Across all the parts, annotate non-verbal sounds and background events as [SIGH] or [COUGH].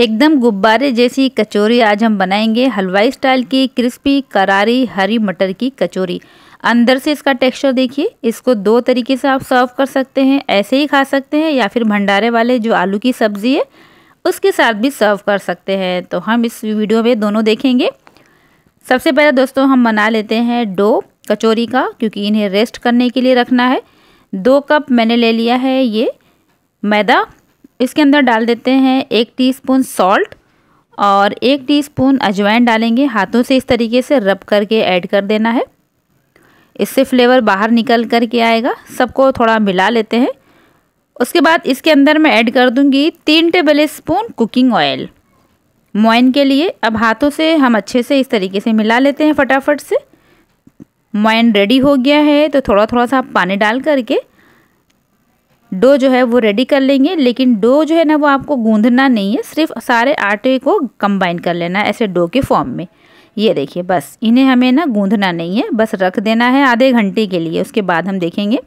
एकदम गुब्बारे जैसी कचौरी आज हम बनाएंगे हलवाई स्टाइल की क्रिस्पी करारी हरी मटर की कचौरी अंदर से इसका टेक्सचर देखिए इसको दो तरीके से आप सर्व कर सकते हैं ऐसे ही खा सकते हैं या फिर भंडारे वाले जो आलू की सब्ज़ी है उसके साथ भी सर्व कर सकते हैं तो हम इस वीडियो में दोनों देखेंगे सबसे पहले दोस्तों हम बना लेते हैं डो कचौरी का क्योंकि इन्हें रेस्ट करने के लिए रखना है दो कप मैंने ले लिया है ये मैदा इसके अंदर डाल देते हैं एक टीस्पून सॉल्ट और एक टीस्पून अजवाइन डालेंगे हाथों से इस तरीके से रब करके ऐड कर देना है इससे फ्लेवर बाहर निकल कर के आएगा सबको थोड़ा मिला लेते हैं उसके बाद इसके अंदर मैं ऐड कर दूंगी तीन टेबल स्पून कुकिंग ऑयल मोइन के लिए अब हाथों से हम अच्छे से इस तरीके से मिला लेते हैं फटाफट से मोइन रेडी हो गया है तो थोड़ा थोड़ा सा पानी डाल करके डो जो है वो रेडी कर लेंगे लेकिन डो जो है ना वो आपको गूंधना नहीं है सिर्फ सारे आटे को कंबाइन कर लेना है ऐसे डो के फॉर्म में ये देखिए बस इन्हें हमें ना गूंधना नहीं है बस रख देना है आधे घंटे के लिए उसके बाद हम देखेंगे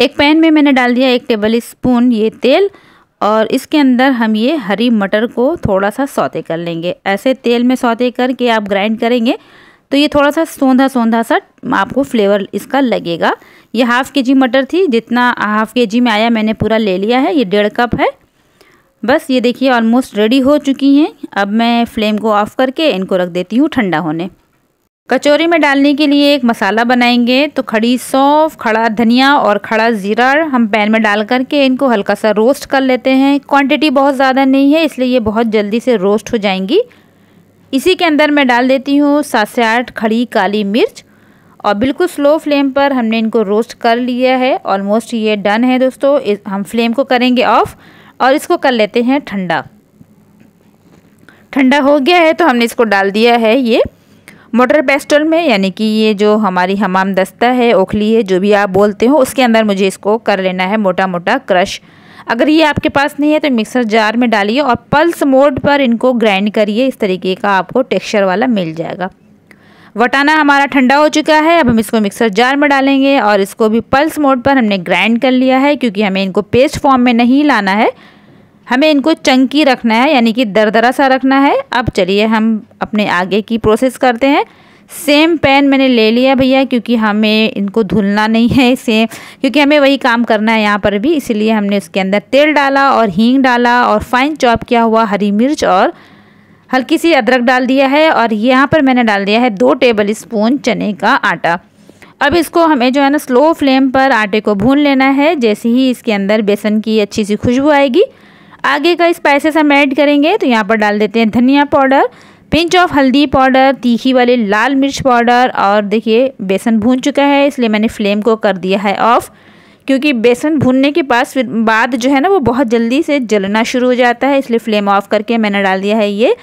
एक पैन में मैंने डाल दिया एक टेबल स्पून ये तेल और इसके अंदर हम ये हरी मटर को थोड़ा सा सौते कर लेंगे ऐसे तेल में सौते करके आप ग्राइंड करेंगे तो ये थोड़ा सा सौंधा सौंधा सा आपको फ्लेवर इसका लगेगा ये हाफ़ के जी मटर थी जितना हाफ़ के जी में आया मैंने पूरा ले लिया है ये डेढ़ कप है बस ये देखिए ऑलमोस्ट रेडी हो चुकी हैं अब मैं फ्लेम को ऑफ़ करके इनको रख देती हूँ ठंडा होने कचौरी में डालने के लिए एक मसाला बनाएंगे तो खड़ी सौंफ खड़ा धनिया और खड़ा ज़ीरा हम पैन में डाल करके इनको हल्का सा रोस्ट कर लेते हैं क्वांटिटी बहुत ज़्यादा नहीं है इसलिए ये बहुत जल्दी से रोस्ट हो जाएंगी इसी के अंदर मैं डाल देती हूँ सात से आठ खड़ी काली मिर्च और बिल्कुल स्लो फ्लेम पर हमने इनको रोस्ट कर लिया है ऑलमोस्ट ये डन है दोस्तों हम फ्लेम को करेंगे ऑफ़ और इसको कर लेते हैं ठंडा ठंडा हो गया है तो हमने इसको डाल दिया है ये मोटर पेस्टल में यानी कि ये जो हमारी हमाम दस्ता है ओखली है जो भी आप बोलते हो उसके अंदर मुझे इसको कर लेना है मोटा मोटा क्रश अगर ये आपके पास नहीं है तो मिक्सर जार में डालिए और पल्स मोड पर इनको ग्राइंड करिए इस तरीके का आपको टेक्सचर वाला मिल जाएगा वटाना हमारा ठंडा हो चुका है अब हम इसको मिक्सर जार में डालेंगे और इसको भी पल्स मोड पर हमने ग्राइंड कर लिया है क्योंकि हमें इनको पेस्ट फॉर्म में नहीं लाना है हमें इनको चंकी रखना है यानी कि दरदरा सा रखना है अब चलिए हम अपने आगे की प्रोसेस करते हैं सेम पैन मैंने ले लिया भैया क्योंकि हमें इनको धुलना नहीं है सेम क्योंकि हमें वही काम करना है यहाँ पर भी इसीलिए हमने उसके अंदर तेल डाला और हींग डाला और फाइन चॉप किया हुआ हरी मिर्च और हल्की सी अदरक डाल दिया है और यहाँ पर मैंने डाल दिया है दो टेबल स्पून चने का आटा अब इसको हमें जो है ना स्लो फ्लेम पर आटे को भून लेना है जैसे ही इसके अंदर बेसन की अच्छी सी खुशबू आएगी आगे का स्पाइसेस हम ऐड करेंगे तो यहाँ पर डाल देते हैं धनिया पाउडर पिंच ऑफ हल्दी पाउडर तीखी वाले लाल मिर्च पाउडर और देखिए बेसन भून चुका है इसलिए मैंने फ्लेम को कर दिया है ऑफ़ क्योंकि बेसन भुनने के पास फिर बाद जो है ना वो बहुत जल्दी से जलना शुरू हो जाता है इसलिए फ्लेम ऑफ करके मैंने डाल दिया है ये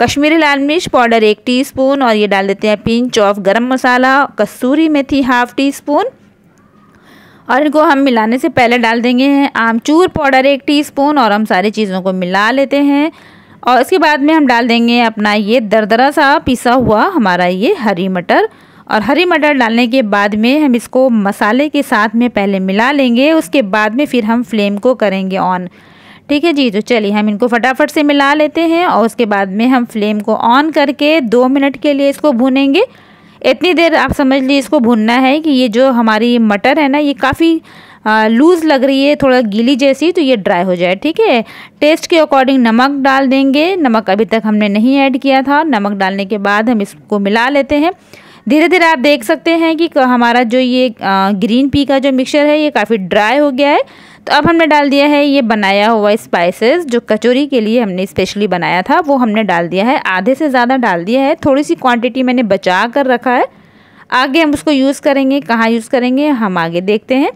कश्मीरी लाल मिर्च पाउडर एक टीस्पून और ये डाल देते हैं पिंच ऑफ गरम मसाला कसूरी मेथी हाफ टी स्पून और इनको हम मिलाने से पहले डाल देंगे आमचूर पाउडर एक टीस्पून और हम सारी चीज़ों को मिला लेते हैं और इसके बाद में हम डाल देंगे अपना ये दरदरा सा पिसा हुआ हमारा ये हरी मटर और हरी मटर डालने के बाद में हम इसको मसाले के साथ में पहले मिला लेंगे उसके बाद में फिर हम फ्लेम को करेंगे ऑन ठीक है जी तो चलिए हम इनको फटाफट से मिला लेते हैं और उसके बाद में हम फ्लेम को ऑन करके दो मिनट के लिए इसको भूनेंगे इतनी देर आप समझ लीजिए इसको भूनना है कि ये जो हमारी मटर है ना ये काफ़ी लूज़ लग रही है थोड़ा गीली जैसी तो ये ड्राई हो जाए ठीक है टेस्ट के अकॉर्डिंग नमक डाल देंगे नमक अभी तक हमने नहीं ऐड किया था नमक डालने के बाद हम इसको मिला लेते हैं धीरे धीरे आप देख सकते हैं कि हमारा जो ये ग्रीन पी का जो मिक्सचर है ये काफ़ी ड्राई हो गया है तो अब हमने डाल दिया है ये बनाया हुआ स्पाइसेस जो कचौरी के लिए हमने स्पेशली बनाया था वो हमने डाल दिया है आधे से ज़्यादा डाल दिया है थोड़ी सी क्वांटिटी मैंने बचा कर रखा है आगे हम उसको यूज़ करेंगे कहाँ यूज़ करेंगे हम आगे देखते हैं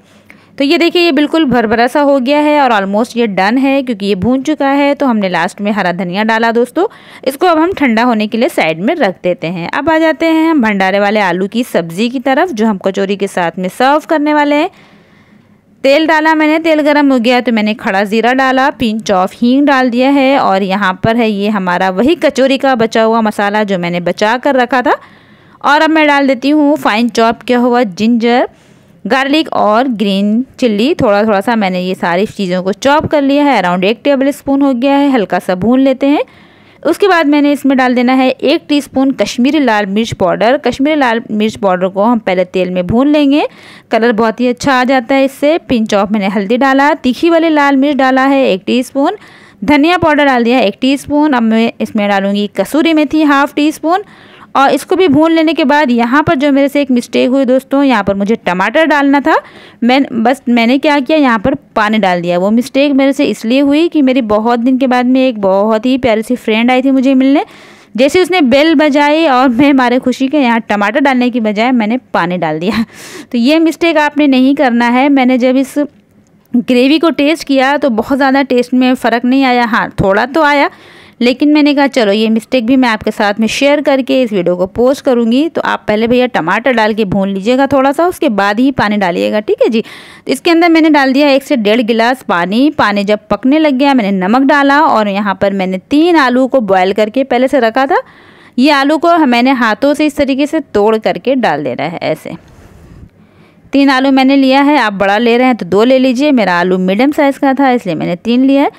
तो ये देखिए ये बिल्कुल भरभरा सा हो गया है और ऑलमोस्ट ये डन है क्योंकि ये भून चुका है तो हमने लास्ट में हरा धनिया डाला दोस्तों इसको अब हम ठंडा होने के लिए साइड में रख देते हैं अब आ जाते हैं हम भंडारे वाले आलू की सब्ज़ी की तरफ जो हम कचौरी के साथ में सर्व करने वाले हैं तेल डाला मैंने तेल गरम हो गया तो मैंने खड़ा ज़ीरा डाला पिंच ऑफ हींग डाल दिया है और यहाँ पर है ये हमारा वही कचौरी का बचा हुआ मसाला जो मैंने बचा कर रखा था और अब मैं डाल देती हूँ फाइन चॉप किया हुआ जिंजर गार्लिक और ग्रीन चिल्ली थोड़ा थोड़ा सा मैंने ये सारी चीज़ों को चॉप कर लिया है अराउंड एक टेबल स्पून हो गया है हल्का सा भून लेते हैं उसके बाद मैंने इसमें डाल देना है एक टीस्पून कश्मीरी लाल मिर्च पाउडर कश्मीरी लाल मिर्च पाउडर को हम पहले तेल में भून लेंगे कलर बहुत ही अच्छा आ जाता है इससे पिंच ऑफ मैंने हल्दी डाला तीखी वाले लाल मिर्च डाला है एक टीस्पून धनिया पाउडर डाल दिया है एक टी अब मैं इसमें डालूंगी कसूरी मेथी हाफ टी स्पून और इसको भी भून लेने के बाद यहाँ पर जो मेरे से एक मिस्टेक हुई दोस्तों यहाँ पर मुझे टमाटर डालना था मैं बस मैंने क्या किया यहाँ पर पानी डाल दिया वो मिस्टेक मेरे से इसलिए हुई कि मेरी बहुत दिन के बाद में एक बहुत ही प्यारी सी फ्रेंड आई थी मुझे मिलने जैसे उसने बेल बजाई और मैं मारे खुशी के यहाँ टमाटर डालने की बजाय मैंने पानी डाल दिया [LAUGHS] तो ये मिस्टेक आपने नहीं करना है मैंने जब इस ग्रेवी को टेस्ट किया तो बहुत ज़्यादा टेस्ट में फ़र्क नहीं आया हाँ थोड़ा तो आया लेकिन मैंने कहा चलो ये मिस्टेक भी मैं आपके साथ में शेयर करके इस वीडियो को पोस्ट करूँगी तो आप पहले भैया टमाटर डाल के भून लीजिएगा थोड़ा सा उसके बाद ही पानी डालिएगा ठीक है जी तो इसके अंदर मैंने डाल दिया एक से डेढ़ गिलास पानी पानी जब पकने लग गया मैंने नमक डाला और यहाँ पर मैंने तीन आलू को बॉयल करके पहले से रखा था ये आलू को मैंने हाथों से इस तरीके से तोड़ करके डाल देना है ऐसे तीन आलू मैंने लिया है आप बड़ा ले रहे हैं तो दो ले लीजिए मेरा आलू मीडियम साइज़ का था इसलिए मैंने तीन लिया है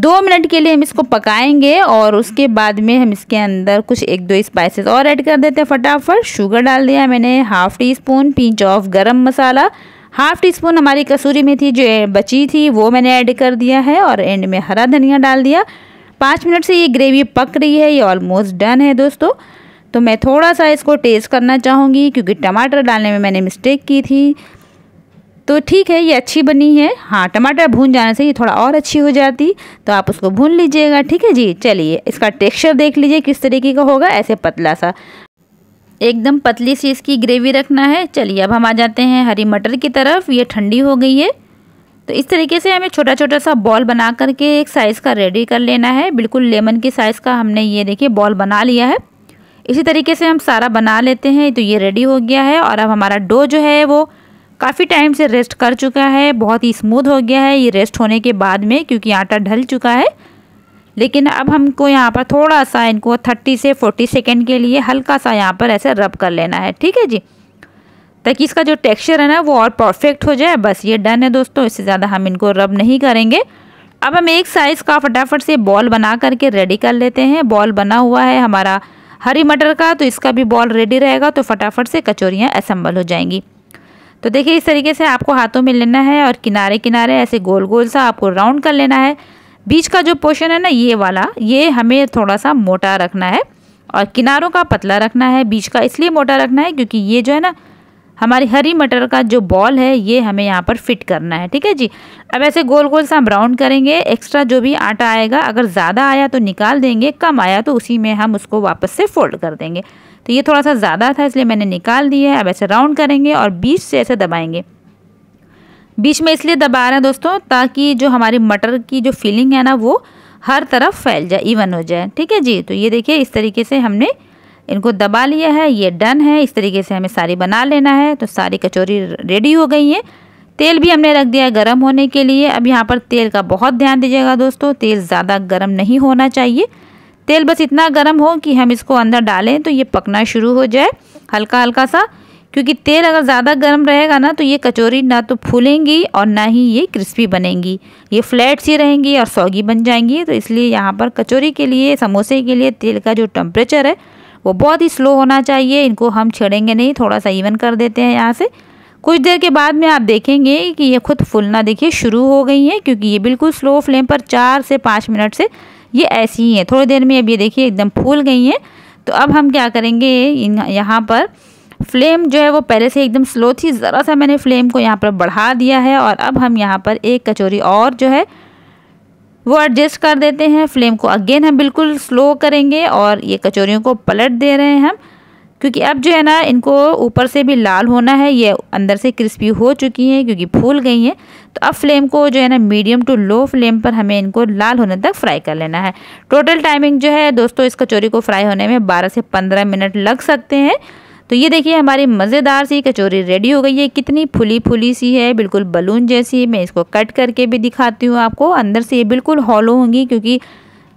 दो मिनट के लिए हम इसको पकाएंगे और उसके बाद में हम इसके अंदर कुछ एक दो स्पाइसेस और ऐड कर देते हैं फटाफट शुगर डाल दिया मैंने half teaspoon pinch of garam masala half tea spoon हमारी कसूरी मेथी जो बची थी वो मैंने ऐड कर दिया है और एंड में हरा धनिया डाल दिया पाँच मिनट से ये ग्रेवी पक रही है ये ऑलमोस्ट डन है दोस्तों तो मैं थोड़ा सा इसको टेस्ट करना चाहूँगी क्योंकि टमाटर डालने में मैंने मिस्टेक की थी तो ठीक है ये अच्छी बनी है हाँ टमाटर भून जाने से ये थोड़ा और अच्छी हो जाती तो आप उसको भून लीजिएगा ठीक है जी चलिए इसका टेक्सचर देख लीजिए किस तरीके का होगा ऐसे पतला सा एकदम पतली सी इसकी ग्रेवी रखना है चलिए अब हम आ जाते हैं हरी मटर की तरफ ये ठंडी हो गई है तो इस तरीके से हमें छोटा छोटा सा बॉल बना करके एक साइज़ का रेडी कर लेना है बिल्कुल लेमन की साइज़ का हमने ये देखिए बॉल बना लिया है इसी तरीके से हम सारा बना लेते हैं तो ये रेडी हो गया है और अब हमारा डो जो है वो काफ़ी टाइम से रेस्ट कर चुका है बहुत ही स्मूथ हो गया है ये रेस्ट होने के बाद में क्योंकि आटा ढल चुका है लेकिन अब हमको यहाँ पर थोड़ा सा इनको 30 से 40 सेकेंड के लिए हल्का सा यहाँ पर ऐसे रब कर लेना है ठीक है जी ताकि इसका जो टेक्सचर है ना वो और परफेक्ट हो जाए बस ये डन है दोस्तों इससे ज़्यादा हम इनको रब नहीं करेंगे अब हम एक साइज़ का फटाफट से बॉल बना करके रेडी कर लेते हैं बॉल बना हुआ है हमारा हरी मटर का तो इसका भी बॉल रेडी रहेगा तो फटाफट से कचोरियाँ असम्बल हो जाएंगी तो देखिए इस तरीके से आपको हाथों में लेना है और किनारे किनारे ऐसे गोल गोल सा आपको राउंड कर लेना है बीच का जो पोर्शन है ना ये वाला ये हमें थोड़ा सा मोटा रखना है और किनारों का पतला रखना है बीच का इसलिए मोटा रखना है क्योंकि ये जो है ना हमारी हरी मटर का जो बॉल है ये हमें यहाँ पर फिट करना है ठीक है जी अब ऐसे गोल गोल सा हम राउंड करेंगे एक्स्ट्रा जो भी आटा आएगा अगर ज़्यादा आया तो निकाल देंगे कम आया तो उसी में हम उसको वापस से फोल्ड कर देंगे तो ये थोड़ा सा ज़्यादा था इसलिए मैंने निकाल दिया है अब ऐसे राउंड करेंगे और बीच से ऐसे दबाएंगे बीच में इसलिए दबा रहे हैं दोस्तों ताकि जो हमारी मटर की जो फीलिंग है ना वो हर तरफ फैल जाए इवन हो जाए ठीक है जी तो ये देखिए इस तरीके से हमने इनको दबा लिया है ये डन है इस तरीके से हमें सारी बना लेना है तो सारी कचौरी रेडी हो गई है तेल भी हमने रख दिया है गर्म होने के लिए अब यहाँ पर तेल का बहुत ध्यान दीजिएगा दोस्तों तेल ज़्यादा गर्म नहीं होना चाहिए तेल बस इतना गर्म हो कि हम इसको अंदर डालें तो ये पकना शुरू हो जाए हल्का हल्का सा क्योंकि तेल अगर ज़्यादा गर्म रहेगा ना तो ये कचौरी ना तो फूलेंगी और ना ही ये क्रिस्पी बनेंगी ये फ्लैट सी रहेंगी और सौगी बन जाएंगी तो इसलिए यहाँ पर कचौरी के लिए समोसे के लिए तेल का जो टेम्परेचर है वो बहुत ही स्लो होना चाहिए इनको हम छेड़ेंगे नहीं थोड़ा सा इवन कर देते हैं यहाँ से कुछ देर के बाद में आप देखेंगे कि ये खुद फूलना देखिए शुरू हो गई हैं क्योंकि ये बिल्कुल स्लो फ्लेम पर चार से पाँच मिनट से ये ऐसी ही हैं थोड़ी देर में अब ये देखिए एकदम फूल गई हैं तो अब हम क्या करेंगे इन यहाँ पर फ्लेम जो है वो पहले से एकदम स्लो थी ज़रा सा मैंने फ्लेम को यहाँ पर बढ़ा दिया है और अब हम यहाँ पर एक कचौरी और जो है वो एडजस्ट कर देते हैं फ्लेम को अगेन हम बिल्कुल स्लो करेंगे और ये कचौरियों को पलट दे रहे हैं हम क्योंकि अब जो है ना इनको ऊपर से भी लाल होना है ये अंदर से क्रिस्पी हो चुकी हैं क्योंकि फूल गई हैं तो अब फ्लेम को जो है ना मीडियम टू लो फ्लेम पर हमें इनको लाल होने तक फ्राई कर लेना है टोटल टाइमिंग जो है दोस्तों इस कचौरी को फ्राई होने में बारह से पंद्रह मिनट लग सकते हैं तो ये देखिए हमारी मज़ेदार सी कचौरी रेडी हो गई है कितनी फुली फुली सी है बिल्कुल बलून जैसी मैं इसको कट करके भी दिखाती हूँ आपको अंदर से ये बिल्कुल हॉलो होंगी क्योंकि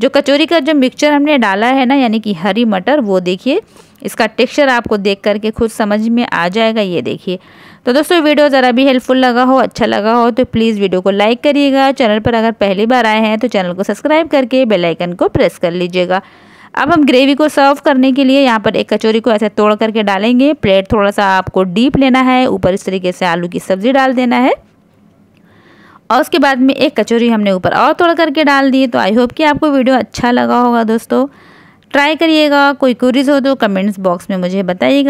जो कचौरी का जो मिक्सचर हमने डाला है ना यानी कि हरी मटर वो देखिए इसका टेक्सचर आपको देख करके खुद समझ में आ जाएगा ये देखिए तो दोस्तों वीडियो ज़रा भी हेल्पफुल लगा हो अच्छा लगा हो तो प्लीज़ वीडियो को लाइक करिएगा चैनल पर अगर पहली बार आए हैं तो चैनल को सब्सक्राइब करके बेलाइकन को प्रेस कर लीजिएगा अब हम ग्रेवी को सर्व करने के लिए यहाँ पर एक कचौरी को ऐसे तोड़ करके डालेंगे प्लेट थोड़ा सा आपको डीप लेना है ऊपर इस तरीके से आलू की सब्ज़ी डाल देना है और उसके बाद में एक कचौरी हमने ऊपर और तोड़ करके डाल दी तो आई होप कि आपको वीडियो अच्छा लगा होगा दोस्तों ट्राई करिएगा कोई क्वेरीज हो तो कमेंट्स बॉक्स में मुझे बताइएगा